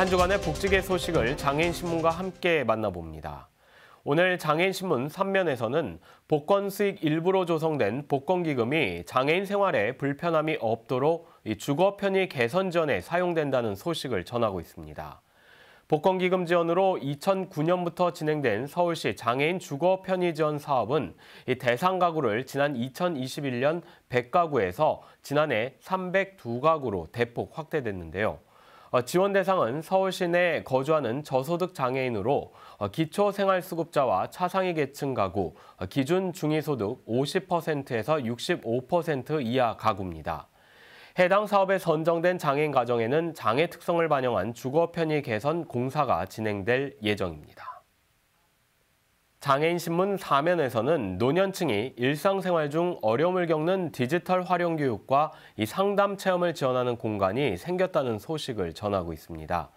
한 주간의 복지계 소식을 장애인신문과 함께 만나봅니다. 오늘 장애인신문 3면에서는 복권 수익 일부로 조성된 복권기금이 장애인 생활에 불편함이 없도록 주거 편의 개선전에 사용된다는 소식을 전하고 있습니다. 복권기금 지원으로 2009년부터 진행된 서울시 장애인 주거 편의 지원 사업은 대상 가구를 지난 2021년 100가구에서 지난해 302가구로 대폭 확대됐는데요. 어, 지원 대상은 서울 시내에 거주하는 저소득 장애인으로 어, 기초생활수급자와 차상위 계층 가구, 어, 기준 중위소득 50%에서 65% 이하 가구입니다. 해당 사업에 선정된 장애인 가정에는 장애 특성을 반영한 주거 편의 개선 공사가 진행될 예정입니다. 장애인신문 4면에서는 노년층이 일상생활 중 어려움을 겪는 디지털 활용 교육과 이 상담 체험을 지원하는 공간이 생겼다는 소식을 전하고 있습니다.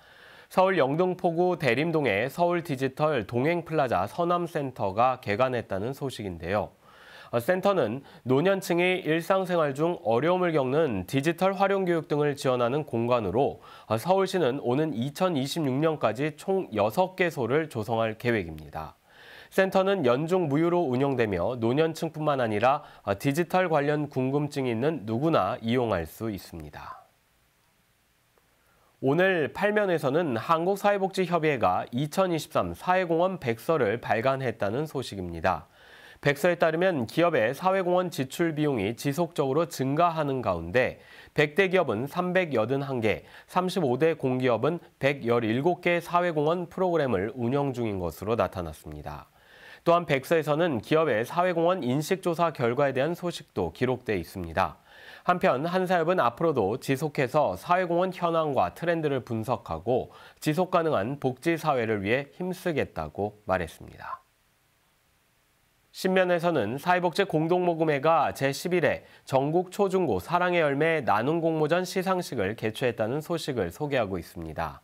서울 영등포구 대림동의 서울 디지털 동행플라자 서남센터가 개관했다는 소식인데요. 어, 센터는 노년층이 일상생활 중 어려움을 겪는 디지털 활용 교육 등을 지원하는 공간으로 어, 서울시는 오는 2026년까지 총 6개소를 조성할 계획입니다. 센터는 연중 무휴로 운영되며 노년층뿐만 아니라 어, 디지털 관련 궁금증이 있는 누구나 이용할 수 있습니다. 오늘 8면에서는 한국사회복지협의회가 2023 사회공헌 백서를 발간했다는 소식입니다. 백서에 따르면 기업의 사회공헌 지출 비용이 지속적으로 증가하는 가운데 100대 기업은 381개, 35대 공기업은 117개 사회공헌 프로그램을 운영 중인 것으로 나타났습니다. 또한 백서에서는 기업의 사회공헌 인식조사 결과에 대한 소식도 기록돼 있습니다. 한편 한사협은 앞으로도 지속해서 사회공헌 현황과 트렌드를 분석하고 지속 가능한 복지 사회를 위해 힘쓰겠다고 말했습니다. 신면에서는 사회복지 공동모금회가 제11회 전국 초중고 사랑의 열매 나눔 공모전 시상식을 개최했다는 소식을 소개하고 있습니다.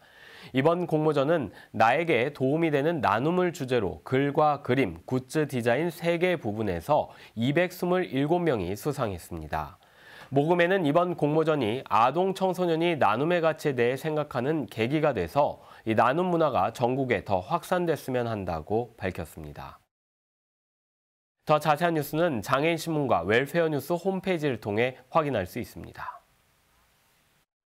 이번 공모전은 나에게 도움이 되는 나눔을 주제로 글과 그림, 굿즈 디자인 3개 부분에서 227명이 수상했습니다. 모금에는 이번 공모전이 아동 청소년이 나눔의 가치에 대해 생각하는 계기가 돼서 이 나눔 문화가 전국에 더 확산됐으면 한다고 밝혔습니다. 더 자세한 뉴스는 장애인신문과 웰페어뉴스 홈페이지를 통해 확인할 수 있습니다.